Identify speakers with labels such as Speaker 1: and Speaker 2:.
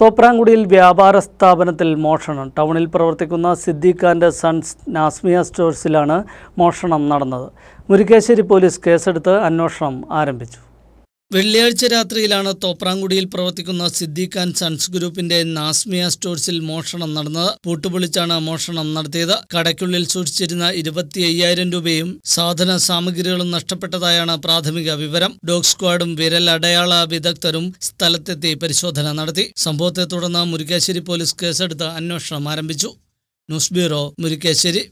Speaker 1: തോപ്രാങ്കുടിയിൽ വ്യാപാര സ്ഥാപനത്തിൽ മോഷണം ടൗണിൽ പ്രവർത്തിക്കുന്ന സിദ്ദീഖ് ആൻഡ് സൺസ് നാസ്മിയ സ്റ്റോഴ്സിലാണ് മോഷണം നടന്നത് മുരിക്കാശ്ശേരി പോലീസ് കേസെടുത്ത് അന്വേഷണം ആരംഭിച്ചു വെള്ളിയാഴ്ച രാത്രിയിലാണ് തോപ്രാങ്കുടിയിൽ പ്രവർത്തിക്കുന്ന സിദ്ദീഖ് ആൻഡ് സൺസ് ഗ്രൂപ്പിന്റെ നാസ്മിയ സ്റ്റോഴ്സിൽ മോഷണം നടന്നത് പൂട്ടുപൊളിച്ചാണ് മോഷണം നടത്തിയത് കടയ്ക്കുള്ളിൽ സൂക്ഷിച്ചിരുന്ന ഇരുപത്തി അയ്യായിരം രൂപയും സാധന സാമഗ്രികളും നഷ്ടപ്പെട്ടതായാണ് പ്രാഥമിക വിവരം ഡോഗ് സ്ക്വാഡും വിരൽ അടയാള വിദഗ്ധരും സ്ഥലത്തെത്തി പരിശോധന നടത്തി സംഭവത്തെ തുടർന്ന് മുരിക്കാശ്ശേരി പോലീസ് കേസെടുത്ത് അന്വേഷണം ആരംഭിച്ചു ന്യൂസ് ബ്യൂറോ മുരിക്കാശ്ശേരി